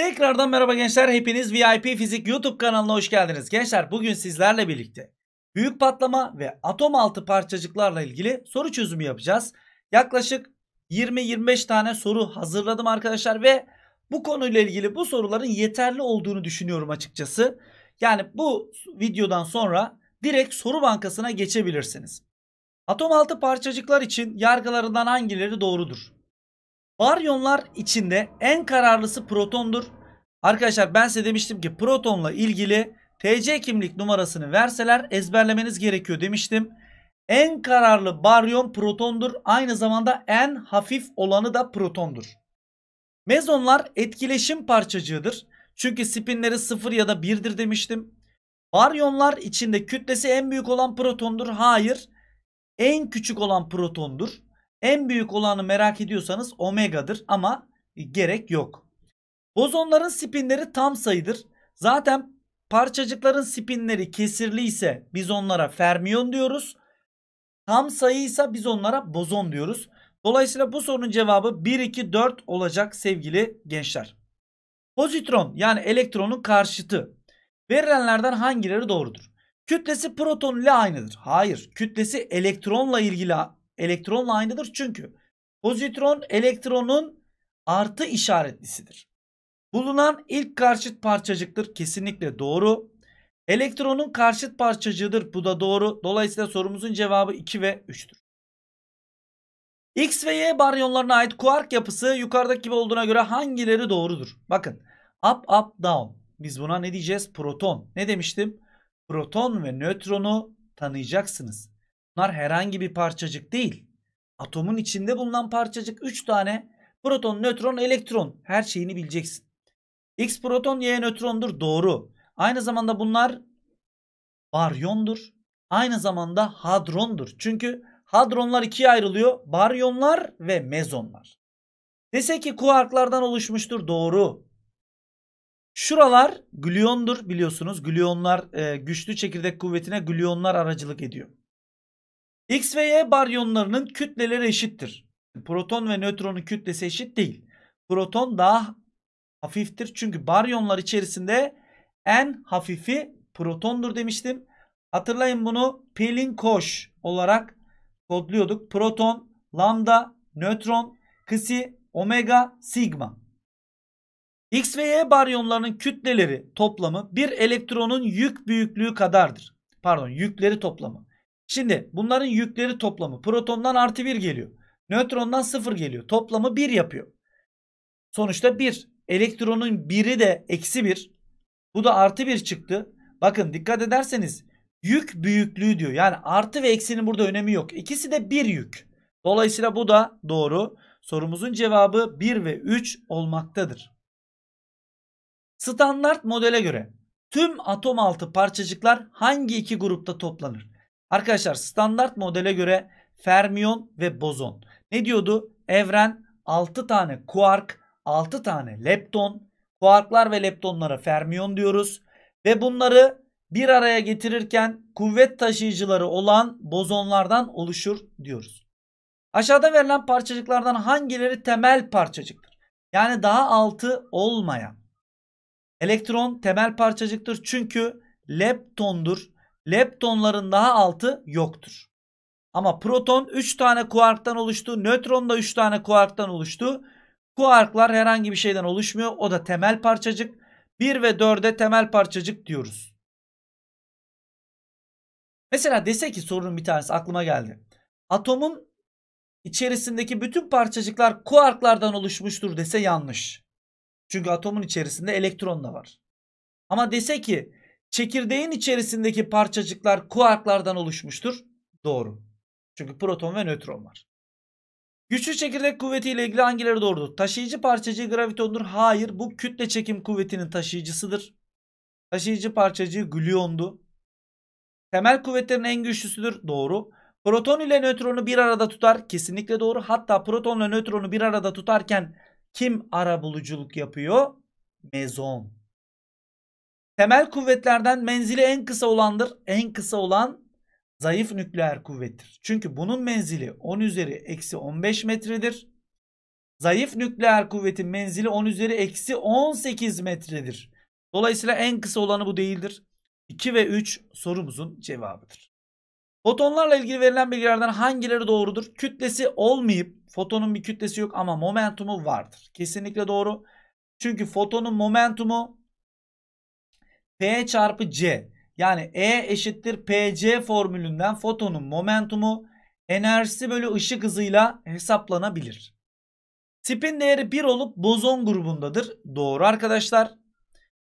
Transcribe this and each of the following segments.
Tekrardan merhaba gençler. Hepiniz VIP Fizik YouTube kanalına hoş geldiniz. Gençler bugün sizlerle birlikte büyük patlama ve atom altı parçacıklarla ilgili soru çözümü yapacağız. Yaklaşık 20-25 tane soru hazırladım arkadaşlar ve bu konuyla ilgili bu soruların yeterli olduğunu düşünüyorum açıkçası. Yani bu videodan sonra direkt soru bankasına geçebilirsiniz. Atom altı parçacıklar için yargılarından hangileri doğrudur? Baryonlar içinde en kararlısı protondur. Arkadaşlar ben size demiştim ki protonla ilgili TC kimlik numarasını verseler ezberlemeniz gerekiyor demiştim. En kararlı baryon protondur. Aynı zamanda en hafif olanı da protondur. Mezonlar etkileşim parçacığıdır. Çünkü spinleri 0 ya da 1'dir demiştim. Baryonlar içinde kütlesi en büyük olan protondur. Hayır. En küçük olan protondur. En büyük olanı merak ediyorsanız omega'dır ama gerek yok. Bozonların spinleri tam sayıdır. Zaten parçacıkların spinleri kesirli ise biz onlara fermiyon diyoruz. Tam sayıysa biz onlara bozon diyoruz. Dolayısıyla bu sorunun cevabı 1, 2, 4 olacak sevgili gençler. Pozitron yani elektronun karşıtı. Verilenlerden hangileri doğrudur? Kütlesi proton ile aynıdır. Hayır kütlesi elektronla ilgili elektronla aynıdır. Çünkü pozitron elektronun artı işaretlisidir. Bulunan ilk karşıt parçacıktır. Kesinlikle doğru. Elektronun karşıt parçacığıdır. Bu da doğru. Dolayısıyla sorumuzun cevabı 2 ve 3'tür. X ve Y baryonlarına ait kuark yapısı yukarıdaki gibi olduğuna göre hangileri doğrudur? Bakın up up down. Biz buna ne diyeceğiz? Proton. Ne demiştim? Proton ve nötronu tanıyacaksınız. Bunlar herhangi bir parçacık değil. Atomun içinde bulunan parçacık 3 tane proton, nötron, elektron her şeyini bileceksin. X proton, Y nötrondur doğru. Aynı zamanda bunlar baryondur. Aynı zamanda hadrondur. Çünkü hadronlar ikiye ayrılıyor. Baryonlar ve mezonlar. Dese ki kuarklardan oluşmuştur doğru. Şuralar gluondur biliyorsunuz. Gluonlar e, güçlü çekirdek kuvvetine gluonlar aracılık ediyor. X ve Y baryonlarının kütleleri eşittir. Proton ve nötronun kütlesi eşit değil. Proton daha hafiftir. Çünkü baryonlar içerisinde en hafifi protondur demiştim. Hatırlayın bunu Pelinkoş olarak kodluyorduk. Proton, lambda, nötron, nötron,ksi, omega, sigma. X ve Y baryonlarının kütleleri toplamı bir elektronun yük büyüklüğü kadardır. Pardon yükleri toplamı. Şimdi bunların yükleri toplamı protondan artı 1 geliyor. Nötrondan 0 geliyor. Toplamı 1 yapıyor. Sonuçta 1. Elektronun biri de eksi 1. Bu da artı 1 çıktı. Bakın dikkat ederseniz yük büyüklüğü diyor. Yani artı ve eksinin burada önemi yok. İkisi de 1 yük. Dolayısıyla bu da doğru. Sorumuzun cevabı 1 ve 3 olmaktadır. Standart modele göre tüm atom altı parçacıklar hangi iki grupta toplanır? Arkadaşlar standart modele göre fermiyon ve bozon. Ne diyordu? Evren 6 tane kuark, 6 tane lepton. Kuarklar ve leptonlara fermiyon diyoruz. Ve bunları bir araya getirirken kuvvet taşıyıcıları olan bozonlardan oluşur diyoruz. Aşağıda verilen parçacıklardan hangileri temel parçacıktır? Yani daha altı olmayan. Elektron temel parçacıktır çünkü leptondur leptonların daha altı yoktur. Ama proton 3 tane kuarktan oluştu. Nötron da 3 tane kuarktan oluştu. Kuarklar herhangi bir şeyden oluşmuyor. O da temel parçacık. 1 ve 4'e temel parçacık diyoruz. Mesela dese ki sorunun bir tanesi aklıma geldi. Atomun içerisindeki bütün parçacıklar kuarklardan oluşmuştur dese yanlış. Çünkü atomun içerisinde elektron da var. Ama dese ki Çekirdeğin içerisindeki parçacıklar kuarklardan oluşmuştur. Doğru. Çünkü proton ve nötron var. Güçlü çekirdek kuvvetiyle ilgili hangileri doğrudur? Taşıyıcı parçacığı gravitondur. Hayır bu kütle çekim kuvvetinin taşıyıcısıdır. Taşıyıcı parçacığı glüondu. Temel kuvvetlerin en güçlüsüdür. Doğru. Proton ile nötronu bir arada tutar. Kesinlikle doğru. Hatta proton ile nötronu bir arada tutarken kim ara buluculuk yapıyor? Mezon. Temel kuvvetlerden menzili en kısa olandır. En kısa olan zayıf nükleer kuvvettir. Çünkü bunun menzili 10 üzeri eksi 15 metredir. Zayıf nükleer kuvvetin menzili 10 üzeri eksi 18 metredir. Dolayısıyla en kısa olanı bu değildir. 2 ve 3 sorumuzun cevabıdır. Fotonlarla ilgili verilen bilgilerden hangileri doğrudur? Kütlesi olmayıp fotonun bir kütlesi yok ama momentumu vardır. Kesinlikle doğru. Çünkü fotonun momentumu P çarpı C yani E eşittir PC formülünden fotonun momentumu enerjisi bölü ışık hızıyla hesaplanabilir. Spin değeri 1 olup bozon grubundadır. Doğru arkadaşlar.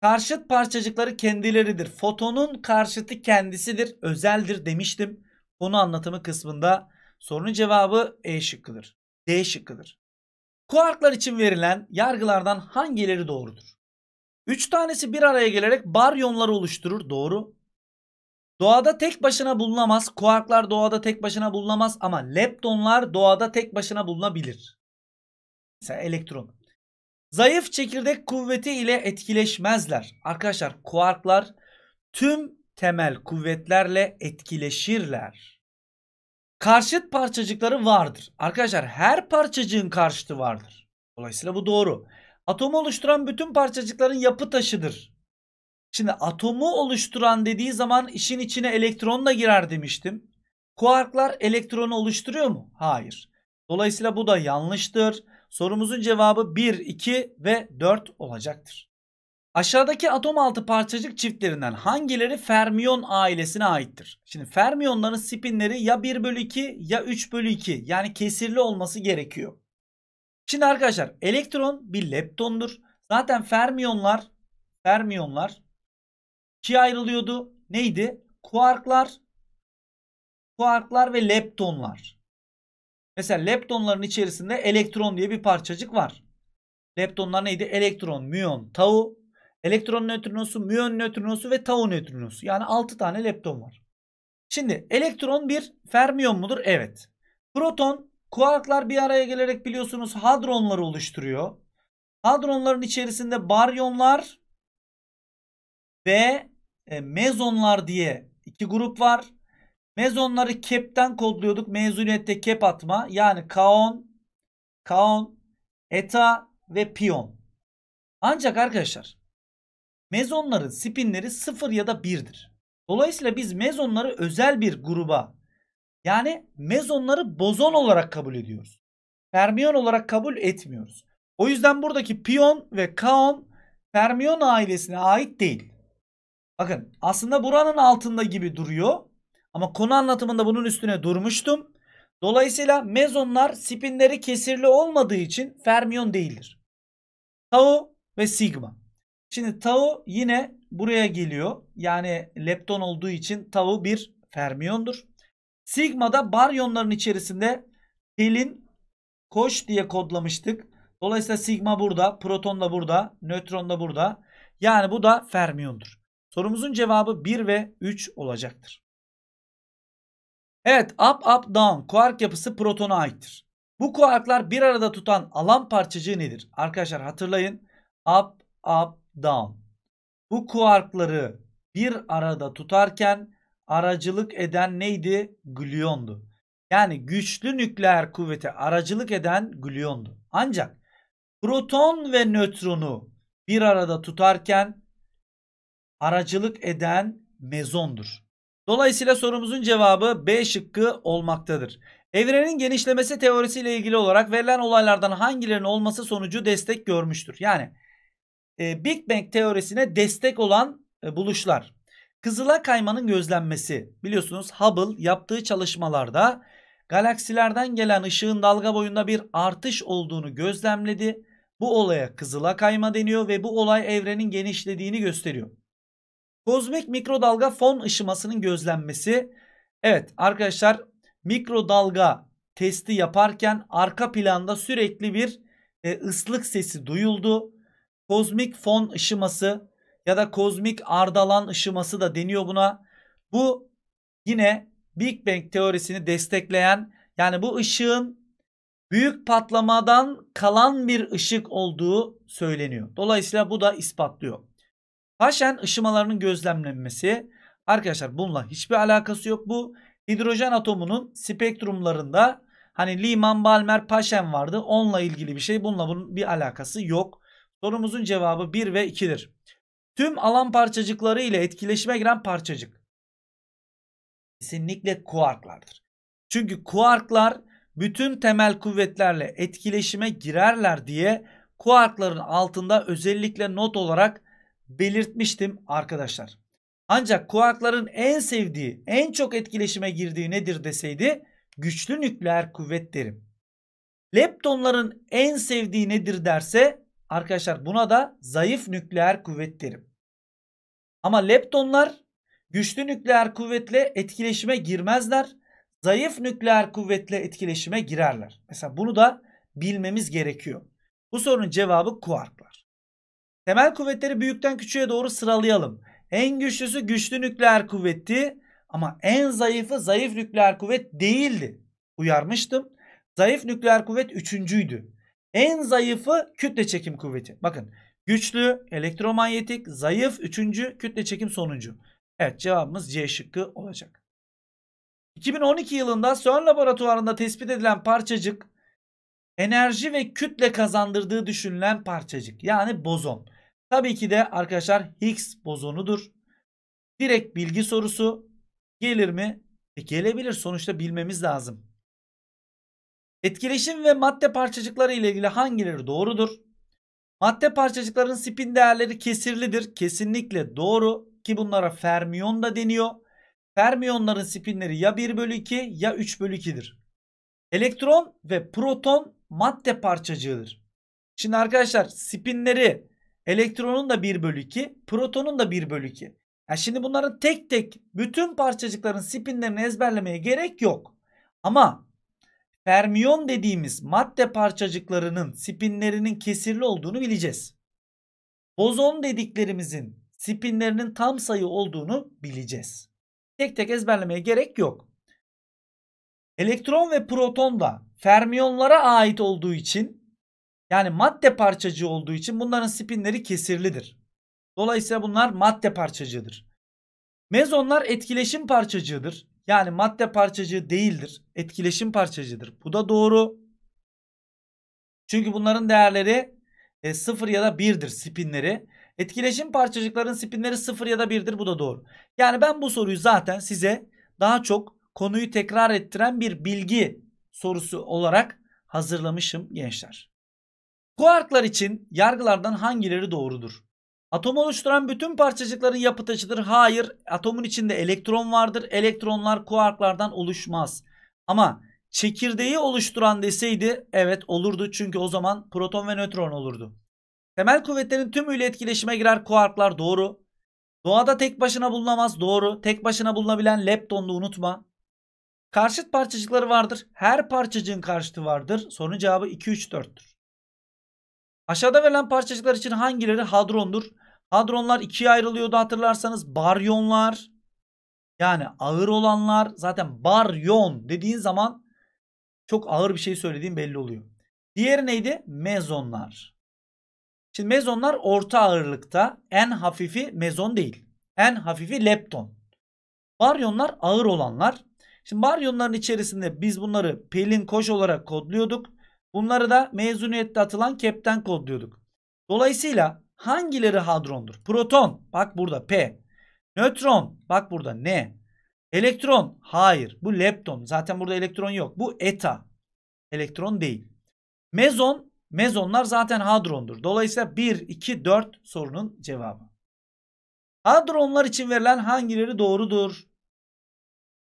Karşıt parçacıkları kendileridir. Fotonun karşıtı kendisidir. Özeldir demiştim. Konu anlatımı kısmında sorunun cevabı E şıkkıdır. D şıkkıdır. Kuarklar için verilen yargılardan hangileri doğrudur? Üç tanesi bir araya gelerek baryonlar oluşturur. Doğru. Doğada tek başına bulunamaz. Kuarklar doğada tek başına bulunamaz ama leptonlar doğada tek başına bulunabilir. Mesela elektron. Zayıf çekirdek kuvveti ile etkileşmezler. Arkadaşlar kuarklar tüm temel kuvvetlerle etkileşirler. Karşıt parçacıkları vardır. Arkadaşlar her parçacığın karşıtı vardır. Dolayısıyla bu doğru. Atomu oluşturan bütün parçacıkların yapı taşıdır. Şimdi atomu oluşturan dediği zaman işin içine elektron da girer demiştim. Kuarklar elektronu oluşturuyor mu? Hayır. Dolayısıyla bu da yanlıştır. Sorumuzun cevabı 1, 2 ve 4 olacaktır. Aşağıdaki atom altı parçacık çiftlerinden hangileri fermiyon ailesine aittir? Şimdi fermiyonların spinleri ya 1 bölü 2 ya 3 bölü 2 yani kesirli olması gerekiyor. Şimdi arkadaşlar elektron bir leptondur. Zaten fermiyonlar fermiyonlar ikiye ayrılıyordu. Neydi? Kuarklar kuarklar ve leptonlar. Mesela leptonların içerisinde elektron diye bir parçacık var. Leptonlar neydi? Elektron, müyon, tau, elektron nötrinosu, müyon nötrinosu ve tau nötrinosu. Yani 6 tane lepton var. Şimdi elektron bir fermiyon mudur? Evet. Proton Kuarklar bir araya gelerek biliyorsunuz hadronları oluşturuyor. Hadronların içerisinde baryonlar ve e, mezonlar diye iki grup var. Mezonları kepten kodluyorduk. Mezuniyette kep atma. Yani kaon, kaon, eta ve piyon. Ancak arkadaşlar mezonların spinleri sıfır ya da birdir. Dolayısıyla biz mezonları özel bir gruba yani mezonları bozon olarak kabul ediyoruz. Fermiyon olarak kabul etmiyoruz. O yüzden buradaki piyon ve kaon fermiyon ailesine ait değil. Bakın aslında buranın altında gibi duruyor. Ama konu anlatımında bunun üstüne durmuştum. Dolayısıyla mezonlar spinleri kesirli olmadığı için fermiyon değildir. Tau ve sigma. Şimdi tau yine buraya geliyor. Yani lepton olduğu için tau bir fermiyondur. Sigma'da baryonların içerisinde telin koş diye kodlamıştık. Dolayısıyla sigma burada, proton da burada, nötron da burada. Yani bu da fermiyondur. Sorumuzun cevabı 1 ve 3 olacaktır. Evet up up down kuark yapısı protona aittir. Bu kuarklar bir arada tutan alan parçacığı nedir? Arkadaşlar hatırlayın. Up up down. Bu kuarkları bir arada tutarken aracılık eden neydi? Gluondu. Yani güçlü nükleer kuvvete aracılık eden gluondu. Ancak proton ve nötronu bir arada tutarken aracılık eden mezondur. Dolayısıyla sorumuzun cevabı B şıkkı olmaktadır. Evrenin genişlemesi teorisiyle ilgili olarak verilen olaylardan hangilerinin olması sonucu destek görmüştür. Yani e, Big Bang teorisine destek olan e, buluşlar. Kızıla kaymanın gözlenmesi. Biliyorsunuz Hubble yaptığı çalışmalarda galaksilerden gelen ışığın dalga boyunda bir artış olduğunu gözlemledi. Bu olaya kızıla kayma deniyor ve bu olay evrenin genişlediğini gösteriyor. Kozmik mikrodalga fon ışımasının gözlenmesi. Evet arkadaşlar mikrodalga testi yaparken arka planda sürekli bir e, ıslık sesi duyuldu. Kozmik fon ışıması ya da kozmik ardalan ışıması da deniyor buna. Bu yine Big Bang teorisini destekleyen yani bu ışığın büyük patlamadan kalan bir ışık olduğu söyleniyor. Dolayısıyla bu da ispatlıyor. Haşen ışımalarının gözlemlenmesi arkadaşlar bununla hiçbir alakası yok. Bu hidrojen atomunun spektrumlarında hani Liman, Balmer, Paşen vardı. Onunla ilgili bir şey. Bununla bunun bir alakası yok. Sorumuzun cevabı 1 ve 2'dir. Tüm alan parçacıkları ile etkileşime giren parçacık. Kesinlikle kuarklardır. Çünkü kuarklar bütün temel kuvvetlerle etkileşime girerler diye kuarkların altında özellikle not olarak belirtmiştim arkadaşlar. Ancak kuarkların en sevdiği, en çok etkileşime girdiği nedir deseydi güçlü nükleer kuvvet derim. Leptonların en sevdiği nedir derse Arkadaşlar buna da zayıf nükleer kuvvet derim. Ama leptonlar güçlü nükleer kuvvetle etkileşime girmezler. Zayıf nükleer kuvvetle etkileşime girerler. Mesela bunu da bilmemiz gerekiyor. Bu sorunun cevabı kuarklar. Temel kuvvetleri büyükten küçüğe doğru sıralayalım. En güçlüsü güçlü nükleer kuvvetti ama en zayıfı zayıf nükleer kuvvet değildi. Uyarmıştım. Zayıf nükleer kuvvet üçüncüydü. En zayıfı kütle çekim kuvveti. Bakın güçlü, elektromanyetik, zayıf, üçüncü, kütle çekim sonuncu. Evet cevabımız C şıkkı olacak. 2012 yılında CERN laboratuvarında tespit edilen parçacık enerji ve kütle kazandırdığı düşünülen parçacık. Yani bozon. Tabii ki de arkadaşlar Higgs bozonudur. Direkt bilgi sorusu gelir mi? E gelebilir. Sonuçta bilmemiz lazım. Etkileşim ve madde parçacıkları ile ilgili hangileri doğrudur? Madde parçacıkların spin değerleri kesirlidir. Kesinlikle doğru ki bunlara fermiyon da deniyor. Fermiyonların spinleri ya 1 bölü 2 ya 3 bölü 2'dir. Elektron ve proton madde parçacığıdır. Şimdi arkadaşlar spinleri elektronun da 1 bölü 2, protonun da 1 bölü 2. Yani şimdi bunların tek tek bütün parçacıkların spinlerini ezberlemeye gerek yok. Ama fermiyon dediğimiz madde parçacıklarının spinlerinin kesirli olduğunu bileceğiz. Bozon dediklerimizin spinlerinin tam sayı olduğunu bileceğiz. Tek tek ezberlemeye gerek yok. Elektron ve proton da fermiyonlara ait olduğu için yani madde parçacığı olduğu için bunların spinleri kesirlidir. Dolayısıyla bunlar madde parçacığıdır. Mezonlar etkileşim parçacığıdır. Yani madde parçacığı değildir. Etkileşim parçacığıdır. Bu da doğru. Çünkü bunların değerleri e, 0 ya da birdir. spinleri. Etkileşim parçacıkların spinleri sıfır ya da birdir. Bu da doğru. Yani ben bu soruyu zaten size daha çok konuyu tekrar ettiren bir bilgi sorusu olarak hazırlamışım gençler. Kuarklar için yargılardan hangileri doğrudur? Atom oluşturan bütün parçacıkların yapı taşıdır. Hayır, atomun içinde elektron vardır. Elektronlar kuarklardan oluşmaz. Ama çekirdeği oluşturan deseydi evet olurdu. Çünkü o zaman proton ve nötron olurdu. Temel kuvvetlerin tümüyle etkileşime girer kuarklar doğru. Doğada tek başına bulunamaz doğru. Tek başına bulunabilen leptonlu unutma. Karşıt parçacıkları vardır. Her parçacığın karşıtı vardır. Sorunun cevabı 2 3 4'tür. Aşağıda verilen parçacıklar için hangileri hadrondur? Hadronlar ikiye ayrılıyordu hatırlarsanız. Baryonlar yani ağır olanlar zaten baryon dediğin zaman çok ağır bir şey söylediğin belli oluyor. Diğeri neydi? Mezonlar. Şimdi mezonlar orta ağırlıkta. En hafifi mezon değil. En hafifi lepton. Baryonlar ağır olanlar. Şimdi baryonların içerisinde biz bunları pelin koş olarak kodluyorduk. Bunları da mezuniyette atılan kepten kodluyorduk. Dolayısıyla Hangileri hadrondur? Proton bak burada P. Nötron bak burada N. Elektron hayır bu lepton. Zaten burada elektron yok. Bu eta. Elektron değil. Mezon mezonlar zaten hadrondur. Dolayısıyla 1 2 4 sorunun cevabı. Hadronlar için verilen hangileri doğrudur?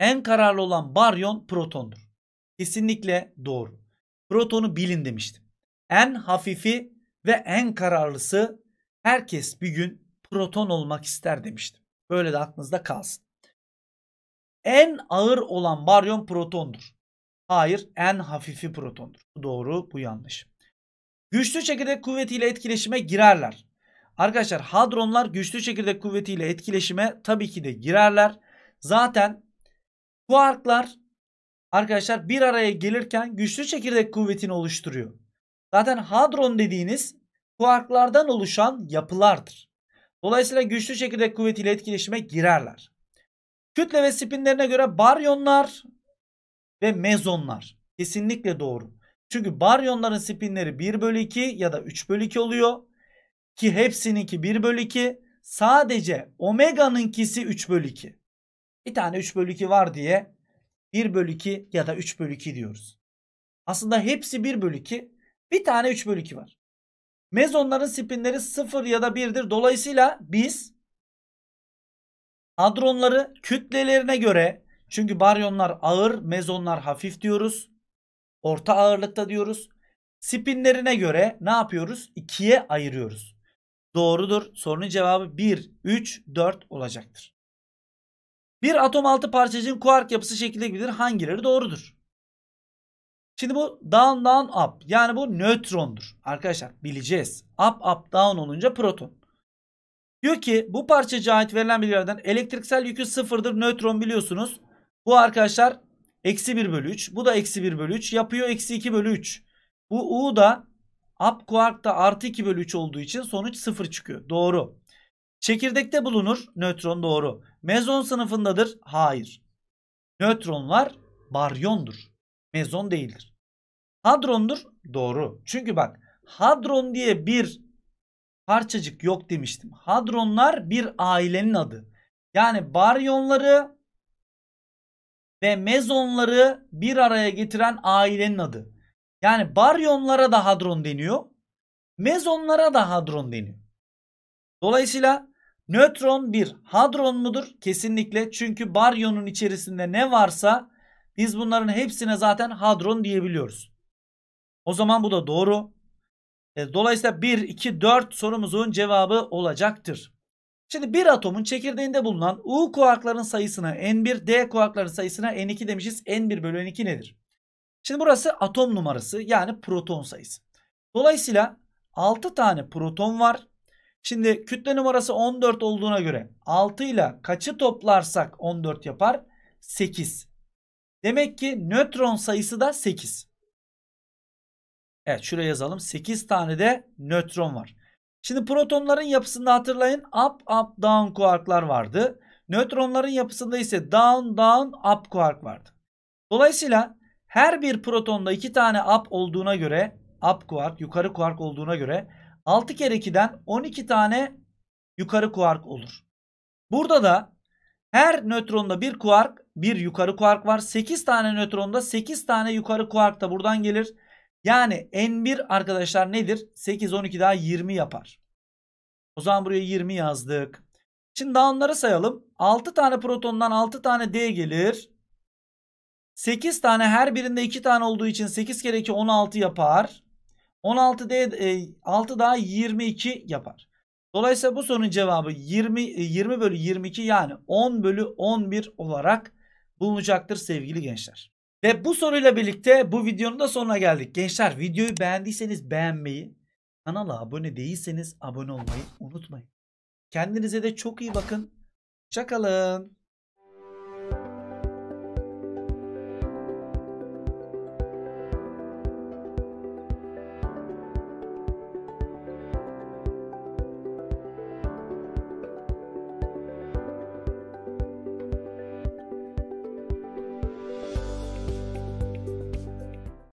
En kararlı olan baryon protondur. Kesinlikle doğru. Protonu bilin demiştim. En hafifi ve en kararlısı Herkes bir gün proton olmak ister demiştim. Böyle de aklınızda kalsın. En ağır olan baryon protondur. Hayır en hafifi protondur. Bu doğru bu yanlış. Güçlü çekirdek kuvvetiyle etkileşime girerler. Arkadaşlar hadronlar güçlü çekirdek kuvvetiyle etkileşime tabii ki de girerler. Zaten kuarklar arkadaşlar bir araya gelirken güçlü çekirdek kuvvetini oluşturuyor. Zaten hadron dediğiniz kuarklardan oluşan yapılardır. Dolayısıyla güçlü çekirdek kuvvetiyle etkileşime girerler. Kütle ve spinlerine göre baryonlar ve mezonlar kesinlikle doğru. Çünkü baryonların spinleri 1 bölü 2 ya da 3 bölü 2 oluyor. Ki hepsininki 1 bölü 2. Sadece omega'nınkisi 3 bölü 2. Bir tane 3 bölü 2 var diye 1 bölü 2 ya da 3 bölü 2 diyoruz. Aslında hepsi 1 bölü 2. Bir tane 3 bölü 2 var. Mezonların spinleri 0 ya da 1'dir. Dolayısıyla biz hadronları kütlelerine göre çünkü baryonlar ağır, mezonlar hafif diyoruz. Orta ağırlıkta diyoruz. Spinlerine göre ne yapıyoruz? 2'ye ayırıyoruz. Doğrudur. Sorunun cevabı 1, 3, 4 olacaktır. Bir atom altı parçacığın kuark yapısı şekilde bilir hangileri doğrudur? Şimdi bu down down up yani bu nötrondur. Arkadaşlar bileceğiz. Up up down olunca proton. Diyor ki bu parçacığa ait verilen bilgilerden elektriksel yükü sıfırdır. Nötron biliyorsunuz. Bu arkadaşlar eksi 1 bölü 3. Bu da eksi 1 bölü 3. Yapıyor eksi 2 bölü 3. Bu U da up kuark da artı 2 bölü 3 olduğu için sonuç sıfır çıkıyor. Doğru. Çekirdekte bulunur. Nötron doğru. Mezon sınıfındadır. Hayır. Nötronlar baryondur. Mezon değildir. Hadrondur. Doğru. Çünkü bak hadron diye bir parçacık yok demiştim. Hadronlar bir ailenin adı. Yani baryonları ve mezonları bir araya getiren ailenin adı. Yani baryonlara da hadron deniyor. Mezonlara da hadron deniyor. Dolayısıyla nötron bir hadron mudur? Kesinlikle çünkü baryonun içerisinde ne varsa biz bunların hepsine zaten hadron diyebiliyoruz. O zaman bu da doğru. E, dolayısıyla 1, 2, 4 sorumuzun cevabı olacaktır. Şimdi bir atomun çekirdeğinde bulunan U kuarkların sayısına N1, D kuarkların sayısına N2 demişiz. N1 bölü N2 nedir? Şimdi burası atom numarası yani proton sayısı. Dolayısıyla 6 tane proton var. Şimdi kütle numarası 14 olduğuna göre 6 ile kaçı toplarsak 14 yapar? 8. Demek ki nötron sayısı da 8. Evet şuraya yazalım. 8 tane de nötron var. Şimdi protonların yapısında hatırlayın up up down kuarklar vardı. Nötronların yapısında ise down down up kuark vardı. Dolayısıyla her bir protonda 2 tane up olduğuna göre up kuark yukarı kuark olduğuna göre 6 kere 2'den 12 tane yukarı kuark olur. Burada da her nötronda bir kuark, bir yukarı kuark var. 8 tane nötronda 8 tane yukarı kuark da buradan gelir. Yani N1 arkadaşlar nedir? 8, 12 daha 20 yapar. O zaman buraya 20 yazdık. Şimdi daha onları sayalım. 6 tane protondan 6 tane D gelir. 8 tane her birinde 2 tane olduğu için 8 kere 2 16 yapar. 16 D 6 e, daha 22 yapar. Dolayısıyla bu sorunun cevabı 20, 20 e, bölü 22 yani 10 bölü 11 olarak bulunacaktır sevgili gençler. Ve bu soruyla birlikte bu videonun da sonuna geldik. Gençler videoyu beğendiyseniz beğenmeyi, kanala abone değilseniz abone olmayı unutmayın. Kendinize de çok iyi bakın. Hoşçakalın.